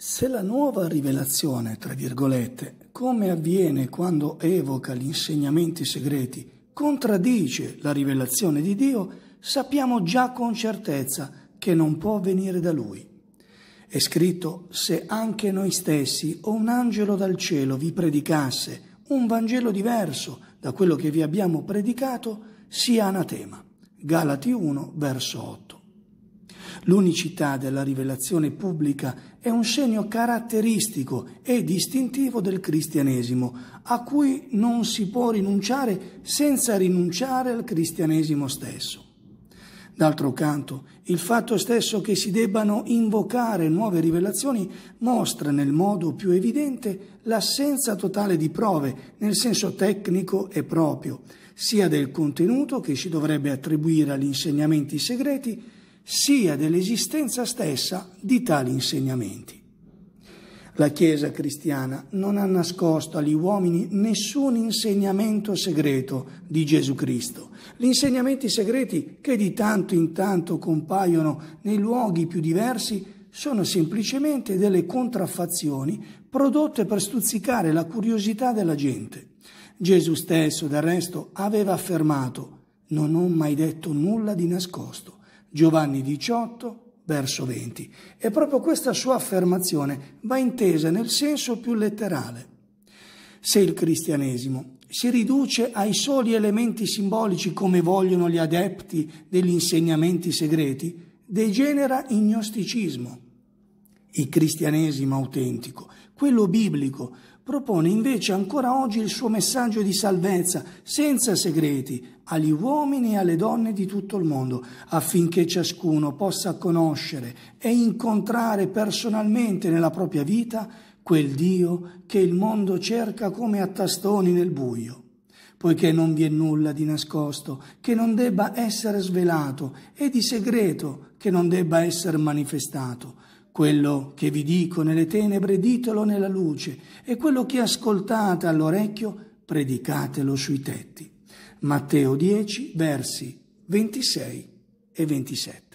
Se la nuova rivelazione, tra virgolette, come avviene quando evoca gli insegnamenti segreti, contraddice la rivelazione di Dio, sappiamo già con certezza che non può venire da Lui. È scritto, se anche noi stessi o un angelo dal cielo vi predicasse un Vangelo diverso da quello che vi abbiamo predicato, sia anatema. Galati 1, verso 8. L'unicità della rivelazione pubblica è un segno caratteristico e distintivo del cristianesimo, a cui non si può rinunciare senza rinunciare al cristianesimo stesso. D'altro canto, il fatto stesso che si debbano invocare nuove rivelazioni mostra nel modo più evidente l'assenza totale di prove, nel senso tecnico e proprio, sia del contenuto che si dovrebbe attribuire agli insegnamenti segreti, sia dell'esistenza stessa di tali insegnamenti. La Chiesa cristiana non ha nascosto agli uomini nessun insegnamento segreto di Gesù Cristo. Gli insegnamenti segreti che di tanto in tanto compaiono nei luoghi più diversi sono semplicemente delle contraffazioni prodotte per stuzzicare la curiosità della gente. Gesù stesso, del resto, aveva affermato non ho mai detto nulla di nascosto Giovanni 18, verso 20. E proprio questa sua affermazione va intesa nel senso più letterale. Se il cristianesimo si riduce ai soli elementi simbolici come vogliono gli adepti degli insegnamenti segreti, degenera in gnosticismo. Il cristianesimo autentico, quello biblico, propone invece ancora oggi il suo messaggio di salvezza, senza segreti, agli uomini e alle donne di tutto il mondo, affinché ciascuno possa conoscere e incontrare personalmente nella propria vita quel Dio che il mondo cerca come a tastoni nel buio poiché non vi è nulla di nascosto che non debba essere svelato e di segreto che non debba essere manifestato, quello che vi dico nelle tenebre ditelo nella luce e quello che ascoltate all'orecchio predicatelo sui tetti. Matteo 10 versi 26 e 27.